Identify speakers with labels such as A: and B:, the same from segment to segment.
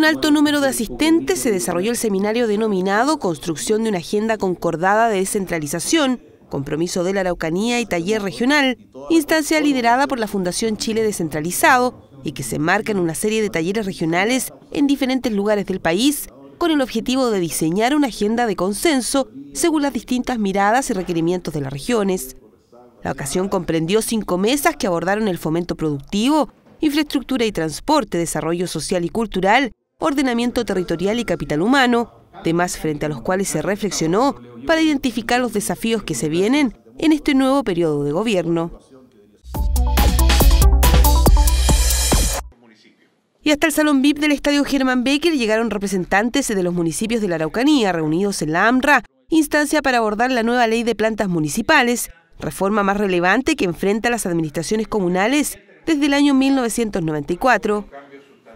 A: un alto número de asistentes se desarrolló el seminario denominado Construcción de una Agenda Concordada de Descentralización, Compromiso de la Araucanía y Taller Regional, instancia liderada por la Fundación Chile Descentralizado y que se enmarca en una serie de talleres regionales en diferentes lugares del país con el objetivo de diseñar una agenda de consenso según las distintas miradas y requerimientos de las regiones. La ocasión comprendió cinco mesas que abordaron el fomento productivo, infraestructura y transporte, desarrollo social y cultural, ordenamiento territorial y capital humano, temas frente a los cuales se reflexionó para identificar los desafíos que se vienen en este nuevo periodo de gobierno. Y hasta el Salón VIP del Estadio Germán Becker llegaron representantes de los municipios de la Araucanía reunidos en la AMRA, instancia para abordar la nueva ley de plantas municipales, reforma más relevante que enfrenta las administraciones comunales desde el año 1994.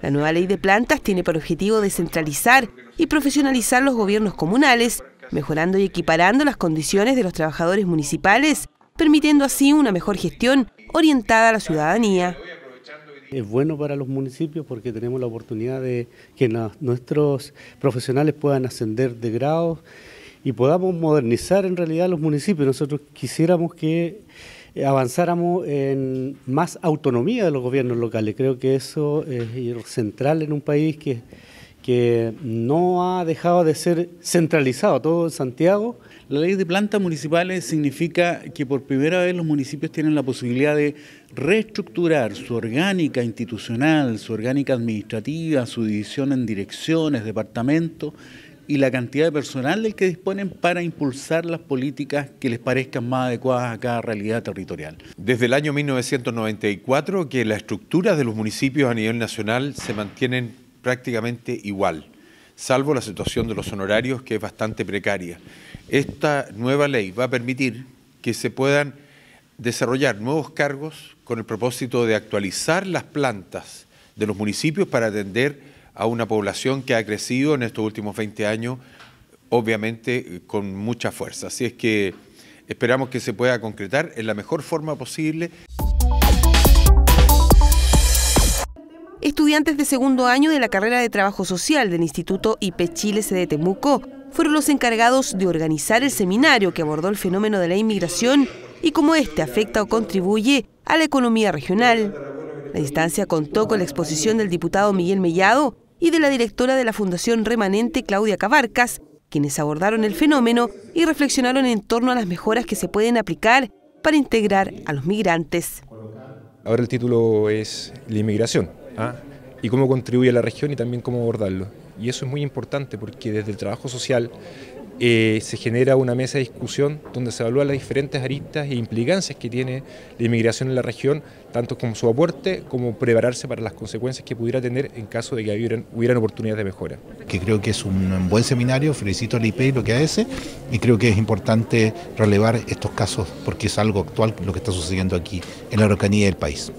A: La nueva ley de plantas tiene por objetivo descentralizar y profesionalizar los gobiernos comunales, mejorando y equiparando las condiciones de los trabajadores municipales, permitiendo así una mejor gestión orientada a la ciudadanía.
B: Es bueno para los municipios porque tenemos la oportunidad de que nuestros profesionales puedan ascender de grado y podamos modernizar en realidad los municipios. Nosotros quisiéramos que eh, avanzáramos en más autonomía de los gobiernos locales. Creo que eso es central en un país que, que no ha dejado de ser centralizado todo en Santiago. La ley de plantas municipales significa que por primera vez los municipios tienen la posibilidad de reestructurar su orgánica institucional, su orgánica administrativa, su división en direcciones, departamentos y la cantidad de personal del que disponen para impulsar las políticas que les parezcan más adecuadas a cada realidad territorial.
C: Desde el año 1994 que las estructuras de los municipios a nivel nacional se mantienen prácticamente igual, salvo la situación de los honorarios que es bastante precaria. Esta nueva ley va a permitir que se puedan desarrollar nuevos cargos con el propósito de actualizar las plantas de los municipios para atender a una población que ha crecido en estos últimos 20 años, obviamente con mucha fuerza. Así es que esperamos que se pueda concretar en la mejor forma posible.
A: Estudiantes de segundo año de la carrera de Trabajo Social del Instituto IP Chile de Temuco fueron los encargados de organizar el seminario que abordó el fenómeno de la inmigración y cómo éste afecta o contribuye a la economía regional. La instancia contó con la exposición del diputado Miguel Mellado, y de la directora de la Fundación Remanente, Claudia Cabarcas, quienes abordaron el fenómeno y reflexionaron en torno a las mejoras que se pueden aplicar para integrar a los migrantes.
D: Ahora el título es La inmigración ¿ah? y cómo contribuye a la región y también cómo abordarlo. Y eso es muy importante porque desde el trabajo social eh, se genera una mesa de discusión donde se evalúan las diferentes aristas e implicancias que tiene la inmigración en la región, tanto como su aporte como prepararse para las consecuencias que pudiera tener en caso de que hubieran, oportunidades de mejora.
C: Que creo que es un buen seminario, felicito al IP lo que hace, y creo que es importante relevar estos casos porque es algo actual lo que está sucediendo aquí en la Araucanía del país.